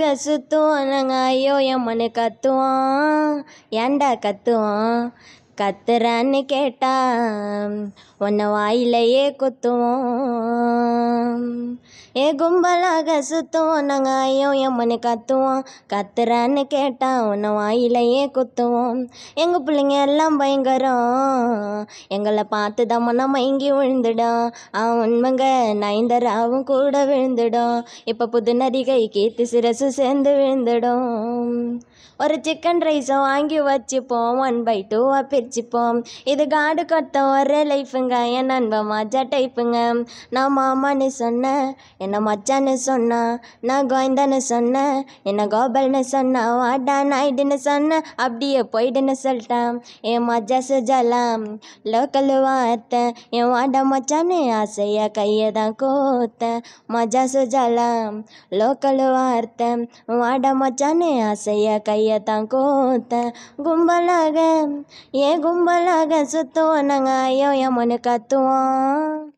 கசுத்துவான் நாங்கள் ஐயோ என் மனு கத்துவான் ஏன்டா கத்துவான் கத்துறான்னு கேட்டா உன்னை வாயிலையே குத்துவோம் ஏ கும்பலாக சுத்துவோம் நாங்கள் ஐயோ எம்மனு கத்துவோம் கத்துறான்னு கேட்டா உன்னை வாயிலையே குத்துவோம் எங்கள் பிள்ளைங்க எல்லாம் பயங்கரம் எங்களை பார்த்து தம்மனா மயங்கி விழுந்துடும் அவன் உண்மைங்க நயந்தராவும் கூட விழுந்துடும் இப்போ புது நடிகை கீர்த்தி சிரசு சேர்ந்து விழுந்துடும் ஒரு சிக்கன் ரைஸும் வாங்கி வச்சுப்போம் ஒன் பை டூவாக பிரிச்சுப்போம் இது காடு கொத்த ஒரே லைஃபுங்க என் நண்பன் மஜா டைப்புங்க நான் மாமான்னு சொன்னேன் என்ன மச்சான்னு சொன்னான் நான் கோயந்தன்னு சொன்னேன் என்ன கோபல்னு சொன்னான் வாடா நாயிடுன்னு சொன்னேன் அப்படியே போயிடுன்னு சொல்லிட்டான் என் மஜா சுஜலாம் லோக்கல் வார்த்தேன் என் வாடா மச்சான்னு ஆசையாக கையை தான் கோத்தேன் மஜா சுஜலாம் லோக்கல் வார்த்தேன் வாடா மச்சான்னு ஆசையாக கையை ಅಯ್ಯ ತಾಂಕೋತ ಗುಂಬಲಾಗ ಏ ಗುಂಬಲಾಗ ಸುತ್ತೋ ನಂಗ ಅಯ್ಯೋ ಯಮನ ಕತ್ತುವ